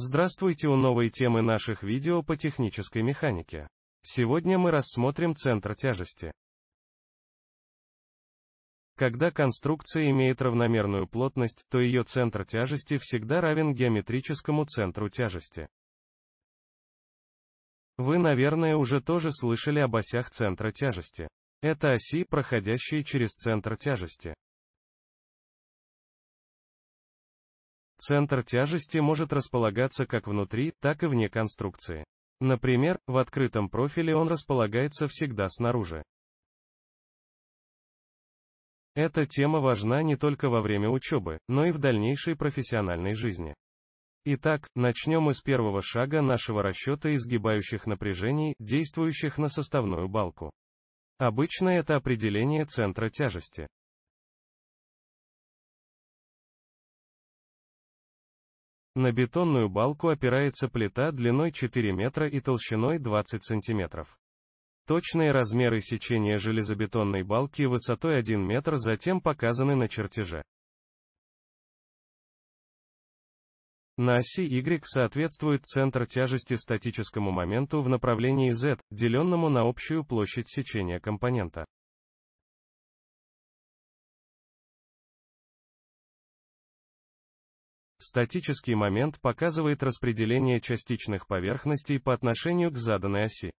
Здравствуйте у новой темы наших видео по технической механике. Сегодня мы рассмотрим центр тяжести. Когда конструкция имеет равномерную плотность, то ее центр тяжести всегда равен геометрическому центру тяжести. Вы, наверное, уже тоже слышали об осях центра тяжести. Это оси, проходящие через центр тяжести. Центр тяжести может располагаться как внутри, так и вне конструкции. Например, в открытом профиле он располагается всегда снаружи. Эта тема важна не только во время учебы, но и в дальнейшей профессиональной жизни. Итак, начнем мы с первого шага нашего расчета изгибающих напряжений, действующих на составную балку. Обычно это определение центра тяжести. На бетонную балку опирается плита длиной 4 метра и толщиной 20 сантиметров. Точные размеры сечения железобетонной балки высотой 1 метр затем показаны на чертеже. На оси Y соответствует центр тяжести статическому моменту в направлении Z, деленному на общую площадь сечения компонента. Статический момент показывает распределение частичных поверхностей по отношению к заданной оси.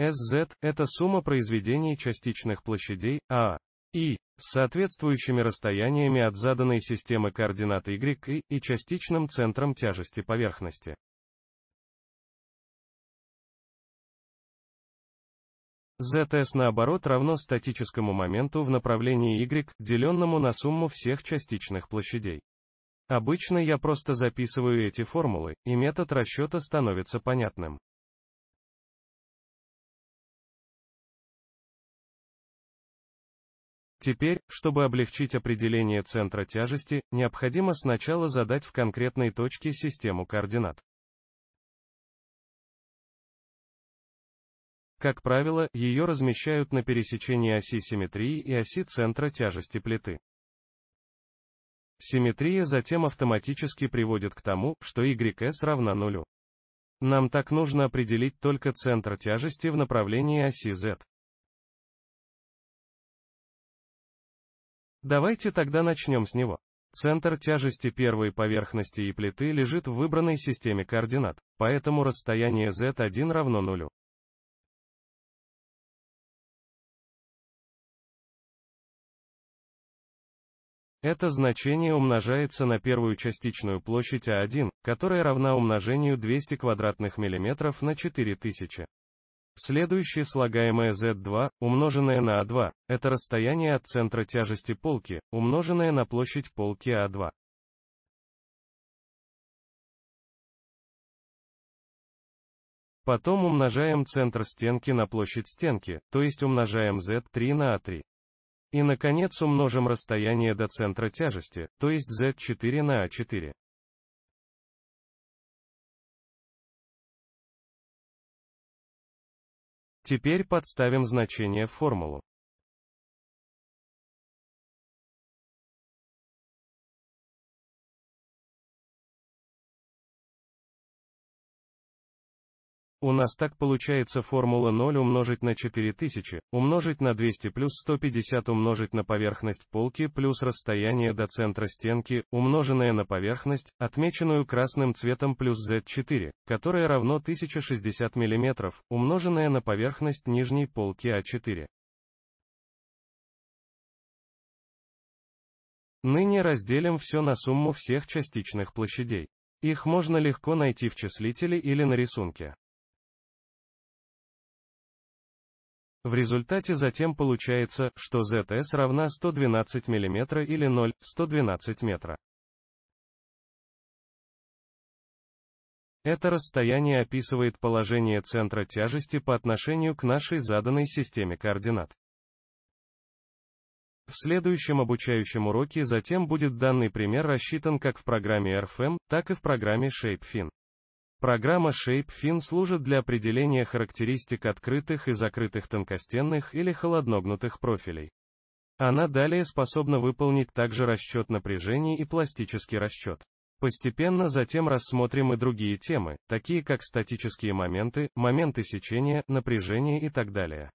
SZ – это сумма произведений частичных площадей А и с соответствующими расстояниями от заданной системы координат Y и частичным центром тяжести поверхности. ZS наоборот равно статическому моменту в направлении Y, деленному на сумму всех частичных площадей. Обычно я просто записываю эти формулы, и метод расчета становится понятным. Теперь, чтобы облегчить определение центра тяжести, необходимо сначала задать в конкретной точке систему координат. Как правило, ее размещают на пересечении оси симметрии и оси центра тяжести плиты. Симметрия затем автоматически приводит к тому, что YS равна нулю. Нам так нужно определить только центр тяжести в направлении оси Z. Давайте тогда начнем с него. Центр тяжести первой поверхности и плиты лежит в выбранной системе координат, поэтому расстояние z1 равно нулю. Это значение умножается на первую частичную площадь А1, которая равна умножению 200 квадратных миллиметров на 4000. Следующее слагаемое Z2, умноженное на А2, это расстояние от центра тяжести полки, умноженное на площадь полки А2. Потом умножаем центр стенки на площадь стенки, то есть умножаем Z3 на А3. И, наконец, умножим расстояние до центра тяжести, то есть Z4 на A4. А Теперь подставим значение в формулу. У нас так получается формула 0 умножить на 4000, умножить на 200 плюс 150 умножить на поверхность полки плюс расстояние до центра стенки, умноженное на поверхность, отмеченную красным цветом плюс Z4, которое равно 1060 мм, умноженное на поверхность нижней полки А4. Ныне разделим все на сумму всех частичных площадей. Их можно легко найти в числителе или на рисунке. В результате затем получается, что ZS равна 112 мм или 0,112 метра. Это расстояние описывает положение центра тяжести по отношению к нашей заданной системе координат. В следующем обучающем уроке затем будет данный пример рассчитан как в программе RFM, так и в программе ShapeFin. Программа ShapeFin служит для определения характеристик открытых и закрытых тонкостенных или холодногнутых профилей. Она далее способна выполнить также расчет напряжений и пластический расчет. Постепенно затем рассмотрим и другие темы, такие как статические моменты, моменты сечения, напряжение и так далее.